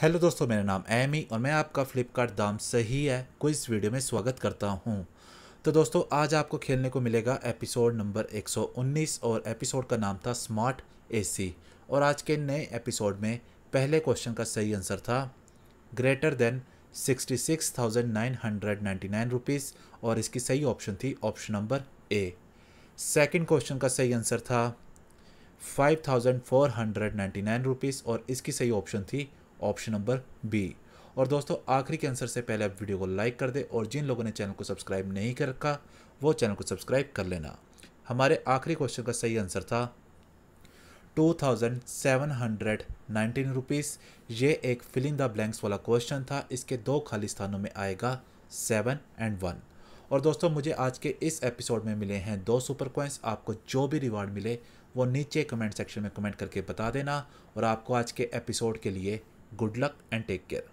Hello दोस्तों मेरा नाम एमी और मैं आपका फ्लिपकार्ट दाम सही है को इस वीडियो में स्वागत करता हूं तो दोस्तों आज आपको खेलने को मिलेगा एपिसोड नंबर 119 और एपिसोड का नाम था स्मार्ट एसी और आज के नए एपिसोड में पहले क्वेश्चन का सही आंसर था ग्रेटर देन 66,999 रुपीस और इसकी सही ऑप्शन थी option number A second question का सही आंसर था फाइव रुपीस और इसकी सही ऑप्शन थी ऑप्शन नंबर बी और दोस्तों आखिरी के आंसर से पहले आप वीडियो को लाइक कर दे और जिन लोगों ने चैनल को सब्सक्राइब नहीं कर रखा वो चैनल को सब्सक्राइब कर लेना हमारे आखिरी क्वेश्चन का सही आंसर था two thousand seven hundred nineteen rupees ये एक फिलिंग द ब्लैंक्स वाला क्वेश्चन था इसके दो खाली स्थानों में आएगा सेवन एंड वन और दोस्तों मुझे आज के इस एपिसोड में मिले हैं दो सुपर कॉइन्स आपको जो भी रिवार्ड मिले वो नीचे कमेंट सेक्शन में कमेंट करके बता देना और आपको आज के एपिसोड के लिए Good luck and take care.